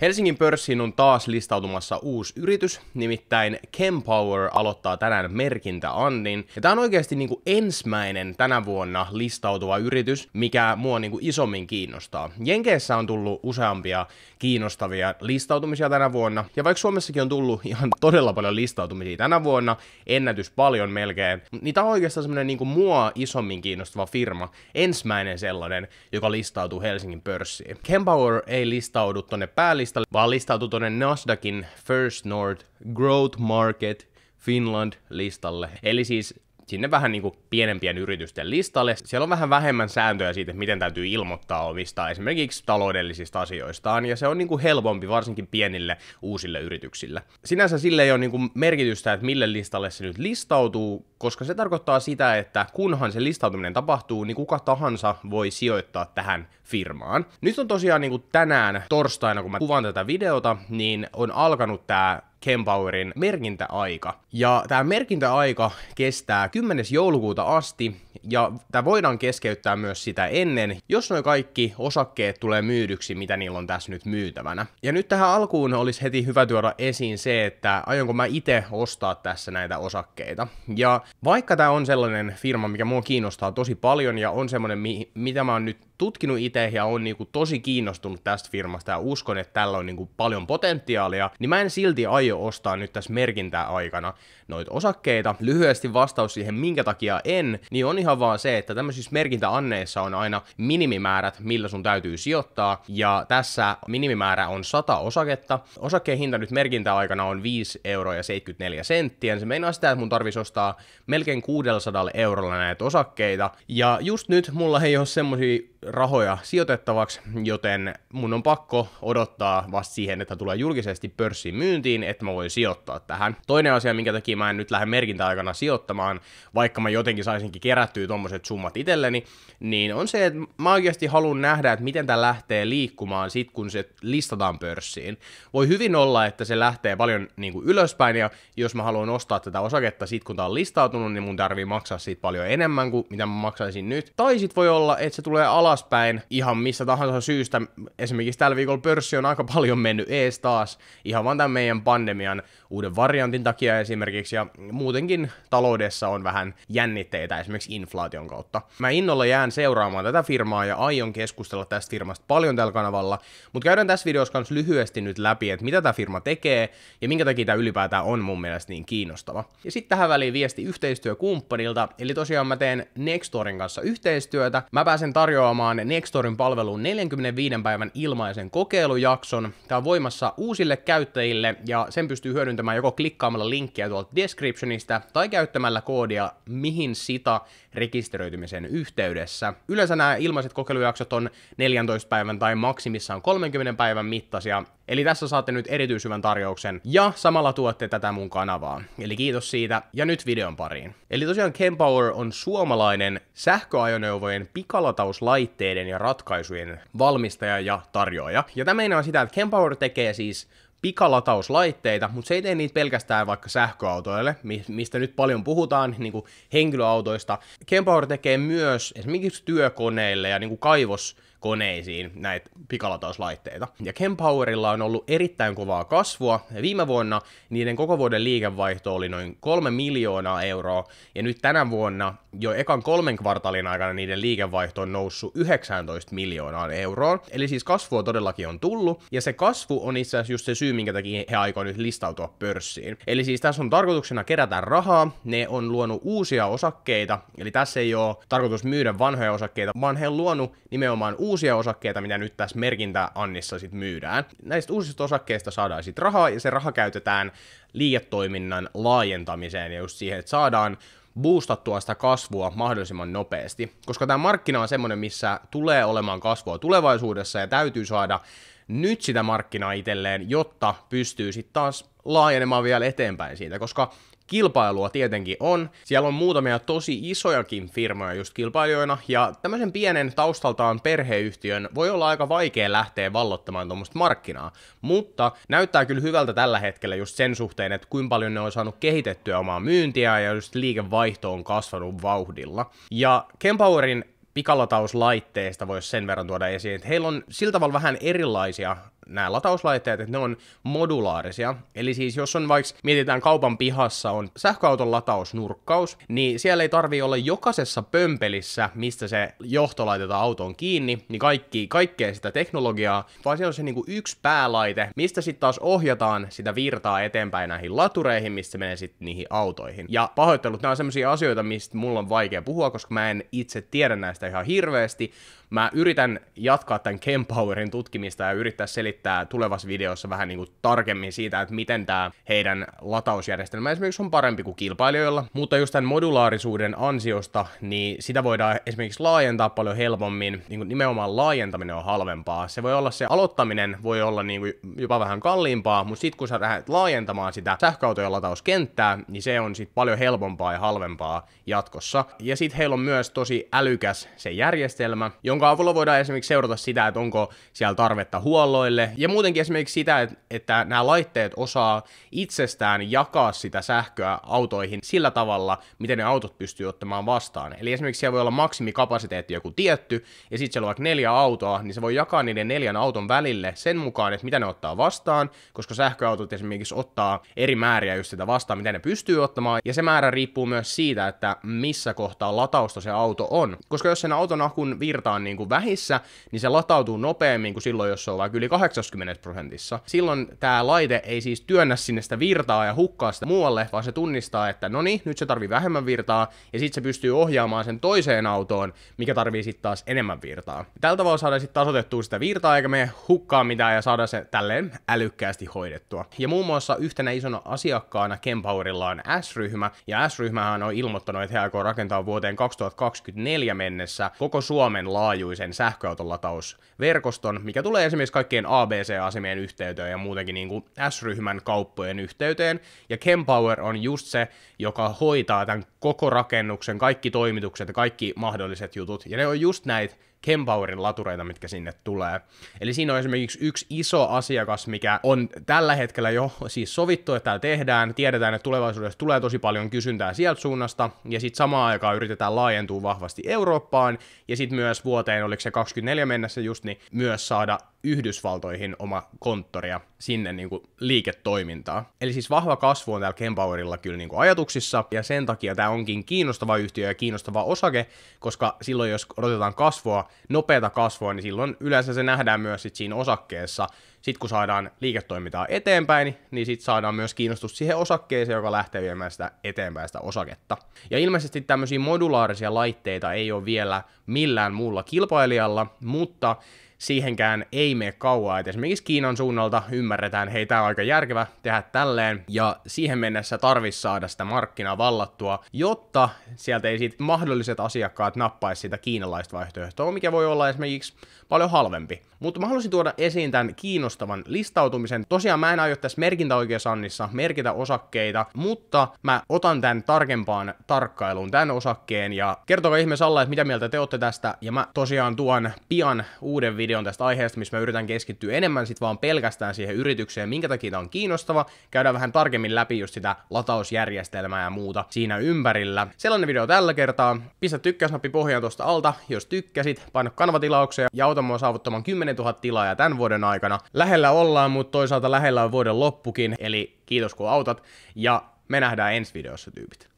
Helsingin pörssiin on taas listautumassa uusi yritys, nimittäin Chempower aloittaa tänään merkintäannin. Ja tämä on oikeasti niin kuin ensimmäinen tänä vuonna listautuva yritys, mikä mua kuin niinku isommin kiinnostaa. Jenkeissä on tullut useampia kiinnostavia listautumisia tänä vuonna, ja vaikka Suomessakin on tullut ihan todella paljon listautumisia tänä vuonna, ennätys paljon melkein, niin tämä on oikeastaan semmoinen niinku mua isommin kiinnostava firma, ensimmäinen sellainen, joka listautuu Helsingin pörssiin. Chempower ei listaudu tonne päälle, lista, vaan listautui tuonne Nasdaqin First North Growth Market Finland listalle. Eli siis sinne vähän niin kuin pienempien yritysten listalle. Siellä on vähän vähemmän sääntöjä siitä, miten täytyy ilmoittaa omista esimerkiksi taloudellisista asioistaan, ja se on niin kuin helpompi varsinkin pienille uusille yrityksille. Sinänsä sille ei ole niin kuin merkitystä, että mille listalle se nyt listautuu, koska se tarkoittaa sitä, että kunhan se listautuminen tapahtuu, niin kuka tahansa voi sijoittaa tähän firmaan. Nyt on tosiaan niin kuin tänään torstaina, kun mä kuvaan tätä videota, niin on alkanut tämä Kempowerin merkintäaika. Ja tämä merkintäaika kestää 10. joulukuuta asti, ja tämä voidaan keskeyttää myös sitä ennen, jos noin kaikki osakkeet tulee myydyksi, mitä niillä on tässä nyt myytävänä. Ja nyt tähän alkuun olisi heti hyvä tuoda esiin se, että aionko mä itse ostaa tässä näitä osakkeita. Ja vaikka tämä on sellainen firma, mikä mua kiinnostaa tosi paljon ja on semmoinen, mi- mitä mä oon nyt tutkinut itse ja on niinku tosi kiinnostunut tästä firmasta ja uskon, että tällä on niinku paljon potentiaalia, niin mä en silti aio ostaa nyt tässä merkintää aikana noita osakkeita. Lyhyesti vastaus siihen, minkä takia en, niin on ihan vaan se, että tämmöisissä merkintäanneissa on aina minimimäärät, millä sun täytyy sijoittaa, ja tässä minimimäärä on 100 osaketta. Osakkeen hinta nyt merkintäaikana on 5 euroa ja 74 senttiä, se meinaa sitä, että mun tarvitsisi ostaa melkein 600 eurolla näitä osakkeita. Ja just nyt mulla ei ole semmoisia rahoja sijoitettavaksi, joten mun on pakko odottaa vasta siihen, että tulee julkisesti pörssin myyntiin, että mä voin sijoittaa tähän. Toinen asia, minkä takia mä en nyt lähde merkintäaikana sijoittamaan, vaikka mä jotenkin saisinkin kerättyä tommoset summat itselleni, niin on se, että mä oikeasti haluan nähdä, että miten tämä lähtee liikkumaan sit, kun se listataan pörssiin. Voi hyvin olla, että se lähtee paljon niin kuin ylöspäin, ja jos mä haluan ostaa tätä osaketta sit, kun tää on listautunut, niin mun tarvii maksaa siitä paljon enemmän kuin mitä mä maksaisin nyt. Tai sit voi olla, että se tulee ala alaspäin ihan missä tahansa syystä. Esimerkiksi tällä viikolla pörssi on aika paljon mennyt ees taas, ihan vaan tämän meidän pandemian uuden variantin takia esimerkiksi, ja muutenkin taloudessa on vähän jännitteitä esimerkiksi inflaation kautta. Mä innolla jään seuraamaan tätä firmaa ja aion keskustella tästä firmasta paljon tällä kanavalla, mutta käydään tässä videossa myös lyhyesti nyt läpi, että mitä tämä firma tekee ja minkä takia tämä ylipäätään on mun mielestä niin kiinnostava. Ja sitten tähän väliin viesti yhteistyökumppanilta, eli tosiaan mä teen Nextorin kanssa yhteistyötä, mä pääsen tarjoamaan tilaamaan Nextorin palveluun 45 päivän ilmaisen kokeilujakson. Tämä on voimassa uusille käyttäjille ja sen pystyy hyödyntämään joko klikkaamalla linkkiä tuolta descriptionista tai käyttämällä koodia mihin sitä rekisteröitymisen yhteydessä. Yleensä nämä ilmaiset kokeilujaksot on 14 päivän tai maksimissaan 30 päivän mittaisia, Eli tässä saatte nyt erityisyvän tarjouksen ja samalla tuotte tätä mun kanavaa. Eli kiitos siitä ja nyt videon pariin. Eli tosiaan Kempower on suomalainen sähköajoneuvojen pikalatauslaitteiden ja ratkaisujen valmistaja ja tarjoaja. Ja tämä meinaa sitä, että Kempower tekee siis pikalatauslaitteita, mutta se ei tee niitä pelkästään vaikka sähköautoille, mistä nyt paljon puhutaan, niin kuin henkilöautoista. Kempower tekee myös esimerkiksi työkoneille ja niin kuin kaivos koneisiin näitä pikalatauslaitteita. Ja Kempowerilla on ollut erittäin kovaa kasvua. Ja viime vuonna niiden koko vuoden liikevaihto oli noin 3 miljoonaa euroa, ja nyt tänä vuonna jo ekan kolmen kvartalin aikana niiden liikevaihto on noussut 19 miljoonaan euroon. Eli siis kasvua todellakin on tullut, ja se kasvu on itse asiassa just se syy, minkä takia he aikoo nyt listautua pörssiin. Eli siis tässä on tarkoituksena kerätä rahaa, ne on luonut uusia osakkeita, eli tässä ei ole tarkoitus myydä vanhoja osakkeita, vaan he on luonut nimenomaan uusia uusia osakkeita, mitä nyt tässä merkintäannissa sitten myydään. Näistä uusista osakkeista saadaan sitten rahaa, ja se raha käytetään liiketoiminnan laajentamiseen, ja just siihen, että saadaan boostattua sitä kasvua mahdollisimman nopeasti. Koska tämä markkina on semmoinen, missä tulee olemaan kasvua tulevaisuudessa, ja täytyy saada nyt sitä markkinaa itselleen, jotta pystyy sitten taas laajenemaan vielä eteenpäin siitä, koska Kilpailua tietenkin on. Siellä on muutamia tosi isojakin firmoja just kilpailijoina, ja tämmöisen pienen taustaltaan perheyhtiön voi olla aika vaikea lähteä vallottamaan tuommoista markkinaa. Mutta näyttää kyllä hyvältä tällä hetkellä just sen suhteen, että kuinka paljon ne on saanut kehitettyä omaa myyntiä ja just liikevaihto on kasvanut vauhdilla. Ja Kempowerin pikalatauslaitteista voisi sen verran tuoda esiin, että heillä on sillä tavalla vähän erilaisia nämä latauslaitteet, että ne on modulaarisia. Eli siis jos on vaikka, mietitään kaupan pihassa on sähköauton latausnurkkaus, niin siellä ei tarvi olla jokaisessa pömpelissä, mistä se johto laitetaan autoon kiinni, niin kaikki, kaikkea sitä teknologiaa, vaan siellä on se niinku yksi päälaite, mistä sitten taas ohjataan sitä virtaa eteenpäin näihin latureihin, mistä menee sitten niihin autoihin. Ja pahoittelut, nämä on sellaisia asioita, mistä mulla on vaikea puhua, koska mä en itse tiedä näistä ihan hirveästi, mä yritän jatkaa tämän Kempowerin tutkimista ja yrittää selittää tulevassa videossa vähän niin kuin tarkemmin siitä, että miten tämä heidän latausjärjestelmä esimerkiksi on parempi kuin kilpailijoilla, mutta just tämän modulaarisuuden ansiosta, niin sitä voidaan esimerkiksi laajentaa paljon helpommin, niin kuin nimenomaan laajentaminen on halvempaa. Se voi olla se aloittaminen, voi olla niin kuin jopa vähän kalliimpaa, mutta sitten kun sä lähdet laajentamaan sitä sähköautojen latauskenttää, niin se on sitten paljon helpompaa ja halvempaa jatkossa. Ja sitten heillä on myös tosi älykäs se järjestelmä, jonka jonka avulla voidaan esimerkiksi seurata sitä, että onko siellä tarvetta huolloille, ja muutenkin esimerkiksi sitä, että, että nämä laitteet osaa itsestään jakaa sitä sähköä autoihin sillä tavalla, miten ne autot pystyy ottamaan vastaan. Eli esimerkiksi siellä voi olla maksimikapasiteetti joku tietty, ja sitten siellä on vaikka neljä autoa, niin se voi jakaa niiden neljän auton välille sen mukaan, että mitä ne ottaa vastaan, koska sähköautot esimerkiksi ottaa eri määriä just sitä vastaan, mitä ne pystyy ottamaan, ja se määrä riippuu myös siitä, että missä kohtaa latausta se auto on. Koska jos sen auton akun virtaan, niin niin kuin vähissä, niin se latautuu nopeammin kuin silloin, jos se on vaikka yli 80 prosentissa. Silloin tämä laite ei siis työnnä sinne sitä virtaa ja hukkaa sitä muualle, vaan se tunnistaa, että no niin, nyt se tarvii vähemmän virtaa, ja sitten se pystyy ohjaamaan sen toiseen autoon, mikä tarvii sitten taas enemmän virtaa. Tällä tavalla saadaan sitten tasotettua sitä virtaa, eikä me hukkaa mitään ja saada se tälleen älykkäästi hoidettua. Ja muun muassa yhtenä isona asiakkaana Kempaurilla on S-ryhmä, ja S-ryhmähän on ilmoittanut, että he aikoo rakentaa vuoteen 2024 mennessä koko Suomen laajuisesti maailmanlaajuisen sähköauton latausverkoston, mikä tulee esimerkiksi kaikkien ABC-asemien yhteyteen ja muutenkin niin kuin S-ryhmän kauppojen yhteyteen. Ja Kempower on just se, joka hoitaa tämän koko rakennuksen, kaikki toimitukset ja kaikki mahdolliset jutut. Ja ne on just näitä Kempowerin latureita, mitkä sinne tulee. Eli siinä on esimerkiksi yksi iso asiakas, mikä on tällä hetkellä jo siis sovittu, että tämä tehdään. Tiedetään, että tulevaisuudessa tulee tosi paljon kysyntää sieltä suunnasta, ja sitten samaan aikaan yritetään laajentua vahvasti Eurooppaan, ja sitten myös vuoteen, oliko se 24 mennessä just, niin myös saada Yhdysvaltoihin oma konttoria, sinne niin kuin liiketoimintaa. Eli siis vahva kasvu on täällä Kempowerilla kyllä niin kuin ajatuksissa, ja sen takia tämä onkin kiinnostava yhtiö ja kiinnostava osake, koska silloin jos odotetaan kasvua, nopeata kasvua, niin silloin yleensä se nähdään myös sit siinä osakkeessa. Sitten kun saadaan liiketoimintaa eteenpäin, niin sitten saadaan myös kiinnostus siihen osakkeeseen, joka lähtee viemään sitä eteenpäin sitä osaketta. Ja ilmeisesti tämmöisiä modulaarisia laitteita ei ole vielä millään muulla kilpailijalla, mutta siihenkään ei mene kauaa. Et esimerkiksi Kiinan suunnalta ymmärretään, hei, tämä on aika järkevä tehdä tälleen, ja siihen mennessä tarvis saada sitä markkinaa vallattua, jotta sieltä ei sit mahdolliset asiakkaat nappaisi sitä kiinalaista vaihtoehtoa, mikä voi olla esimerkiksi paljon halvempi. Mutta mä halusin tuoda esiin tämän kiinnostavan listautumisen. Tosiaan mä en aio tässä merkintäoikeusannissa merkitä osakkeita, mutta mä otan tämän tarkempaan tarkkailuun tämän osakkeen ja kertokaa ihmeessä alla, että mitä mieltä te olette tästä ja mä tosiaan tuon pian uuden videon videon tästä aiheesta, missä mä yritän keskittyä enemmän sit vaan pelkästään siihen yritykseen, minkä takia tämä on kiinnostava, käydään vähän tarkemmin läpi just sitä latausjärjestelmää ja muuta siinä ympärillä. Sellainen video tällä kertaa. Pistä tykkäysnappi pohjaan tuosta alta, jos tykkäsit, paina kanavatilauksia ja auta mua saavuttamaan 10 000 tilaajaa tämän vuoden aikana. Lähellä ollaan, mutta toisaalta lähellä on vuoden loppukin, eli kiitos kun autat, ja me nähdään ensi videossa tyypit.